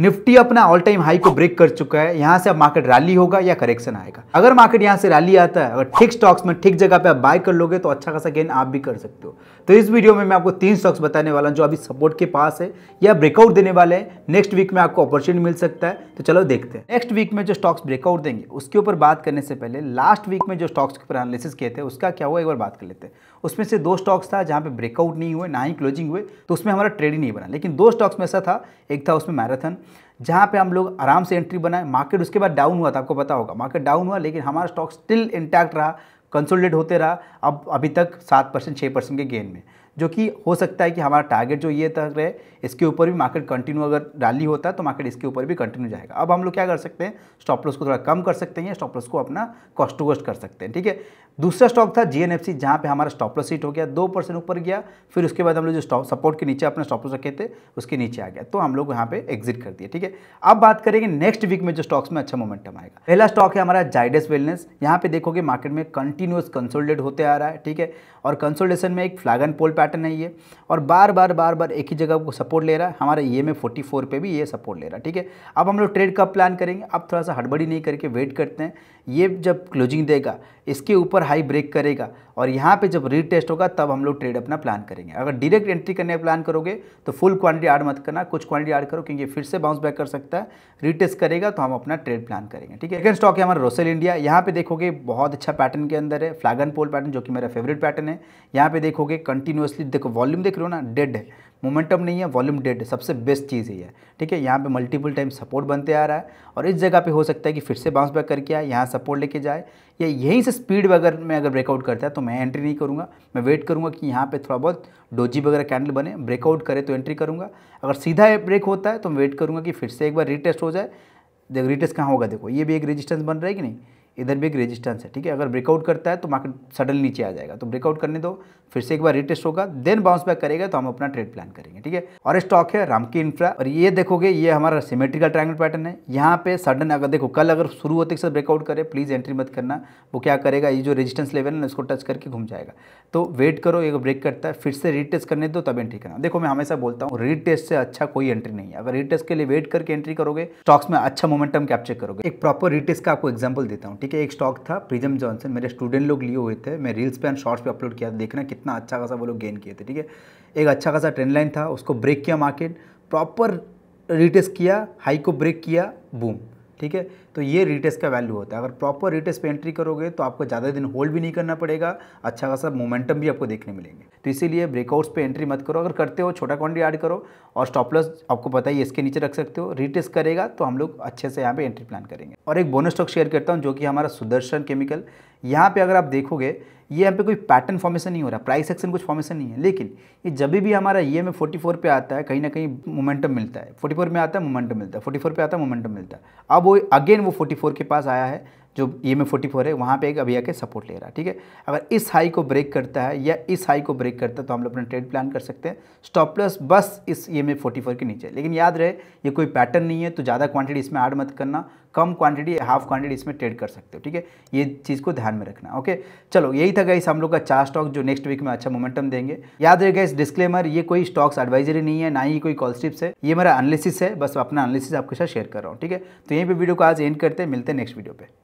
Nifty अपना all time high को break कर चुका है यहाँ से अब मार्केट रैली होगा या करेक्शन आएगा अगर मार्केट यहाँ से रैली आता है अगर ठीक स्टॉक्स में ठीक जगह पे आप बाय कर लोगे तो अच्छा खासा गेन आप भी कर सकते हो तो इस वीडियो में मैं आपको तीन स्टॉक्स बताने वाला हूँ जो अभी सपोर्ट के पास है या ब्रेकआउट देने वाले हैं नेक्स्ट वीक में आपको अपॉर्चुनिटी मिल सकता है तो चलो देखते हैं नेक्स्ट वीक में जो स्टॉक्स ब्रेकआउट देंगे उसके ऊपर बात करने से पहले लास्ट वीक में जो स्टॉक्स के ऊपर एनालिसिस किए थे उसका क्या हुआ एक बार बात कर लेते हैं उसमें से दो स्टॉक्स था जहाँ पे ब्रेकआउट नहीं हुए ना ही क्लोजिंग हुए तो उसमें हमारा ट्रेड ही नहीं बना लेकिन दो स्टॉक्स में ऐसा था एक था उसमें मैराथन जहाँ पे हम लोग आराम से एंट्री बनाए मार्केट उसके बाद डाउन हुआ था आपको पता होगा मार्केट डाउन हुआ लेकिन हमारा स्टॉक स्टिल इंटैक्ट रहा कंसोलिडेट होते रहा अब अभी तक सात परसेंट छः परसेंट के गेन में जो कि हो सकता है कि हमारा टारगेट जो ये तक रहे इसके ऊपर भी मार्केट कंटिन्यू अगर डाली होता है तो मार्केट इसके ऊपर भी कंटिन्यू जाएगा अब हम लोग क्या कर सकते हैं स्टॉप लॉस को थोड़ा कम कर सकते हैं या स्टॉप लॉस को अपना कॉस्ट टू कॉस्ट कर सकते हैं ठीक है दूसरा स्टॉक था जी एन एफ सी जहाँ पर हमारा स्टॉप लॉस हिट हो गया दो परसेंट ऊपर गया फिर उसके बाद हम लोग जो स्टॉप सपोर्ट के नीचे अपना स्टॉप लॉस रखे थे उसके नीचे आ गया तो हम लोग यहाँ पे एग्जिट कर दिए ठीक है अब बात करेंगे नेक्स्ट वीक में जो स्टॉक्स में अच्छा मोमेंटम आएगा पहला स्टॉक है हमारा जाइडस वेलनेस यहाँ पे देखोगे मार्केट में कंटिन्यूस कंसोलिडेट होते आ रहा है ठीक है और कंसोलिडेशन में एक फ्लैगन पोल पे पैटर्न है और बार बार बार बार एक ही जगह को सपोर्ट ले रहा है हमारे ई एम फोर्टी फोर पर भी ये सपोर्ट ले रहा है ठीक है अब हम लोग ट्रेड कब प्लान करेंगे अब थोड़ा सा हड़बड़ी नहीं करके वेट करते हैं ये जब क्लोजिंग देगा इसके ऊपर हाई ब्रेक करेगा और यहाँ पे जब रीटेस्ट होगा तब हम लोग ट्रेड अपना प्लान करेंगे अगर डायरेक्ट एंट्री करने का प्लान करोगे तो फुल क्वांटिटी ऐड मत करना कुछ क्वांटिटी ऐड करो क्योंकि फिर से बाउंस बैक कर सकता है रीटेस्ट करेगा तो हम अपना ट्रेड प्लान करेंगे ठीक है सेकेंड स्टॉक है हमारा रोसेल इंडिया यहाँ पे देखोगे बहुत अच्छा पैटर्न के अंदर है फ्लैगन पोल पैटर्न जो कि मेरा फेवरेट पैटर्न है यहाँ पे देखोगे कंटिन्यूस ऑब्वियसली देखो वॉल्यूम देख रहे हो ना डेड है मोमेंटम नहीं है वॉल्यूम डेड है सबसे बेस्ट चीज़ है ठीक है यहाँ पे मल्टीपल टाइम सपोर्ट बनते आ रहा है और इस जगह पे हो सकता है कि फिर से बाउंस बैक करके आए यहाँ सपोर्ट लेके जाए या यहीं से स्पीड अगर मैं अगर ब्रेकआउट करता है तो मैं एंट्री नहीं करूँगा मैं वेट करूँगा कि यहाँ पर थोड़ा बहुत डोजी वगैरह कैंडल बने ब्रेकआउट करे तो एंट्री करूँगा अगर सीधा ब्रेक होता है तो मैं वेट करूँगा कि फिर से एक बार रिटेस्ट हो जाए देखो रिटेस्ट कहाँ होगा देखो ये भी एक रजिस्टेंस बन रहा है कि नहीं इधर भी एक रेजिस्टेंस है ठीक है अगर ब्रेकआउट करता है तो मार्केट सडन नीचे आ जाएगा तो ब्रेकआउट करने दो फिर से एक बार रिटेस्ट होगा देन बाउंस बैक करेगा तो हम अपना ट्रेड प्लान करेंगे ठीक है और स्टॉक है रामकी इंफ्रा और ये देखोगे ये हमारा सिमेट्रिकल ट्रायंगल पैटर्न है यहाँ पे सडन अगर देखो कल अगर शुरू होते से ब्रेकआउट करे प्लीज़ एंट्री मत करना वो क्या करेगा ये जो रेजिस्टेंस लेवल है ना उसको टच करके घूम जाएगा तो वेट करो ये ब्रेक करता है फिर से रिटेस्ट करने दो तब एंट्री करना देखो मैं हमेशा बोलता हूँ रिटेस्ट से अच्छा कोई एंट्री नहीं है अगर रिटेस्ट के लिए वेट करके एंट्री करोगे स्टॉक्स में अच्छा मोमेंटम कैप्चर करोगे एक प्रॉपर रिटेस्ट का आपको एग्जाम्पल देता हूँ ठीक है एक स्टॉक था प्रिजम जॉनसन मेरे स्टूडेंट लोग लिए हुए थे मैं रील्स पे एंड शॉर्ट्स पे अपलोड किया था देखना कितना अच्छा खासा वो लोग गेन किए थे ठीक है एक अच्छा खासा ट्रेंड लाइन था उसको ब्रेक किया मार्केट प्रॉपर रिटेस्ट किया हाई को ब्रेक किया बूम ठीक है तो ये रिटेस्ट का वैल्यू होता है अगर प्रॉपर रिटेस्ट पे एंट्री करोगे तो आपको ज़्यादा दिन होल्ड भी नहीं करना पड़ेगा अच्छा खासा मोमेंटम भी आपको देखने मिलेंगे तो इसीलिए ब्रेकआउट्स पे एंट्री मत करो अगर करते हो छोटा क्वान्टिटी ऐड करो और स्टॉपलस आपको पता ही इसके नीचे रख सकते हो रिटेस्ट करेगा तो हम लोग अच्छे से यहाँ पर एंट्री प्लान करेंगे और एक बोनस स्टॉक शेयर करता हूँ जो कि हमारा सुदर्शन केमिकल यहाँ पे अगर आप देखोगे ये यहाँ पे कोई पैटर्न फॉर्मेशन नहीं हो रहा प्राइस एक्शन कुछ फॉर्मेशन नहीं है लेकिन ये जब भी हमारा ई एम फोर्टी फोर पे आता है कहीं ना कहीं मोमेंटम मिलता है फोर्टी फोर में आता है मोमेंटम मिलता है फोर्टी फोर पे आता है मोमेंटम मिलता है अब वो अगेन वो फोर्टी फोर के पास आया है जो ई एम फोर्टी फोर है वहाँ पे एक अभी आके सपोर्ट ले रहा है ठीक है अगर इस हाई को ब्रेक करता है या इस हाई को ब्रेक करता है तो हम लोग अपना ट्रेड प्लान कर सकते हैं स्टॉप लॉस बस इस ई एम फोर्टी फोर के नीचे लेकिन याद रहे ये कोई पैटर्न नहीं है तो ज़्यादा क्वांटिटी इसमें ऐड मत करना कम क्वांटिटी हाफ क्वांटिटी इसमें ट्रेड कर सकते हो ठीक है ये चीज़ को ध्यान में रखना ओके चलो यही था गाइस हम लोग का चार स्टॉक जो नेक्स्ट वीक में अच्छा मोमेंटम देंगे याद रहे गाइस डिस्क्लेमर ये कोई स्टॉक्स एडवाइजरी नहीं है ना ही कोई कॉल स्टिप्स है ये मेरा एनालिसिस है बस अपना एनालिसिस आपके साथ शेयर कर रहा हूँ ठीक है तो यहीं पर वीडियो को आज एंड करते हैं मिलते हैं नेक्स्ट वीडियो पर